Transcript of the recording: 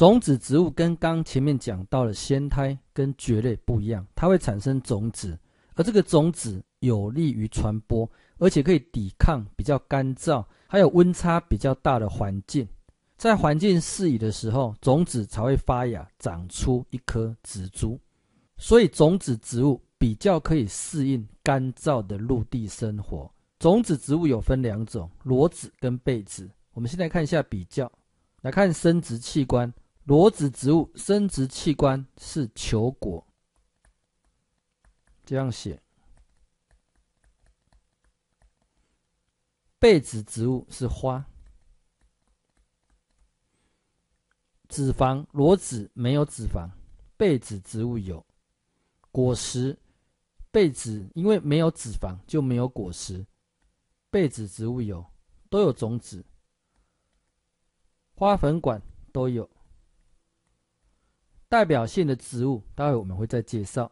种子植物跟刚前面讲到的仙胎跟蕨类不一样，它会产生种子，而这个种子有利于传播，而且可以抵抗比较干燥还有温差比较大的环境，在环境适宜的时候，种子才会发芽长出一颗植株，所以种子植物比较可以适应干燥的陆地生活。种子植物有分两种，裸子跟被子，我们先来看一下比较，来看生殖器官。裸子植物生殖器官是球果，这样写。被子植物是花。脂肪裸子没有脂肪，被子植物有。果实被子因为没有脂肪就没有果实，被子植物有都有种子，花粉管都有。代表性的植物，待会我们会再介绍。